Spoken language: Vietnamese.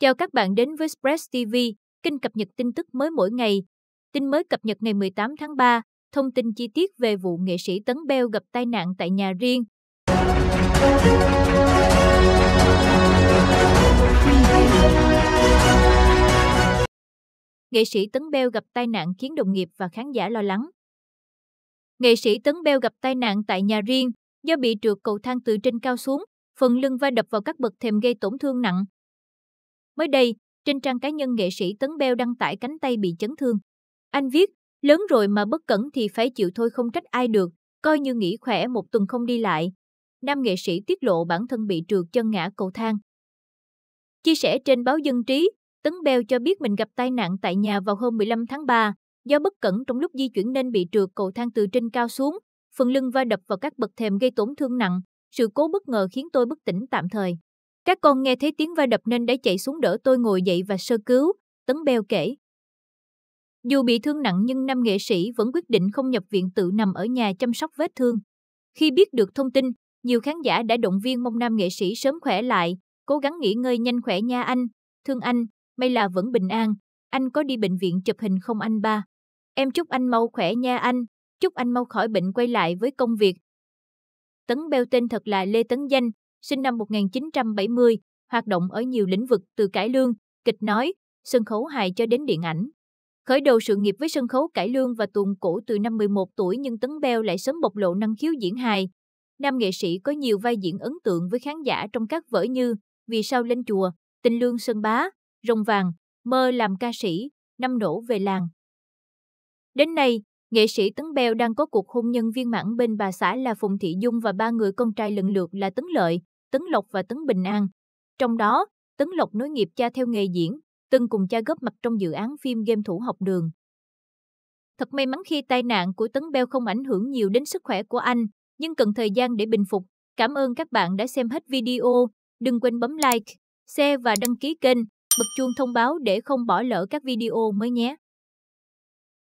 Chào các bạn đến với Express TV, kênh cập nhật tin tức mới mỗi ngày. Tin mới cập nhật ngày 18 tháng 3, thông tin chi tiết về vụ nghệ sĩ Tấn Beo gặp tai nạn tại nhà riêng. Nghệ sĩ Tấn Beo gặp tai nạn khiến đồng nghiệp và khán giả lo lắng. Nghệ sĩ Tấn Beo gặp tai nạn tại nhà riêng do bị trượt cầu thang từ trên cao xuống, phần lưng va đập vào các bậc thềm gây tổn thương nặng, Mới đây, trên trang cá nhân nghệ sĩ Tấn Beo đăng tải cánh tay bị chấn thương. Anh viết, lớn rồi mà bất cẩn thì phải chịu thôi không trách ai được, coi như nghỉ khỏe một tuần không đi lại. Nam nghệ sĩ tiết lộ bản thân bị trượt chân ngã cầu thang. Chia sẻ trên báo Dân Trí, Tấn Beo cho biết mình gặp tai nạn tại nhà vào hôm 15 tháng 3, do bất cẩn trong lúc di chuyển nên bị trượt cầu thang từ trên cao xuống, phần lưng va đập vào các bậc thềm gây tổn thương nặng, sự cố bất ngờ khiến tôi bất tỉnh tạm thời. Các con nghe thấy tiếng va đập nên đã chạy xuống đỡ tôi ngồi dậy và sơ cứu, Tấn Beo kể. Dù bị thương nặng nhưng nam nghệ sĩ vẫn quyết định không nhập viện tự nằm ở nhà chăm sóc vết thương. Khi biết được thông tin, nhiều khán giả đã động viên mong nam nghệ sĩ sớm khỏe lại, cố gắng nghỉ ngơi nhanh khỏe nha anh, thương anh, may là vẫn bình an, anh có đi bệnh viện chụp hình không anh ba? Em chúc anh mau khỏe nha anh, chúc anh mau khỏi bệnh quay lại với công việc. Tấn Beo tên thật là Lê Tấn Danh, sinh năm 1970, hoạt động ở nhiều lĩnh vực từ cải lương, kịch nói, sân khấu hài cho đến điện ảnh. Khởi đầu sự nghiệp với sân khấu cải lương và tuồng cổ từ năm 11 tuổi nhưng Tấn Beo lại sớm bộc lộ năng khiếu diễn hài. Nam nghệ sĩ có nhiều vai diễn ấn tượng với khán giả trong các vở như Vì sao lên chùa, Tình lương sơn bá, Rồng vàng, Mơ làm ca sĩ, Năm nổ về làng. Đến nay, nghệ sĩ Tấn Beo đang có cuộc hôn nhân viên mãn bên bà xã là Phùng Thị Dung và ba người con trai lần lượt là Tấn Lợi, Tấn Lộc và Tấn Bình An. Trong đó, Tấn Lộc nối nghiệp cha theo nghề diễn, từng cùng cha góp mặt trong dự án phim game thủ học đường. Thật may mắn khi tai nạn của Tấn Beo không ảnh hưởng nhiều đến sức khỏe của anh, nhưng cần thời gian để bình phục. Cảm ơn các bạn đã xem hết video. Đừng quên bấm like, share và đăng ký kênh, bật chuông thông báo để không bỏ lỡ các video mới nhé.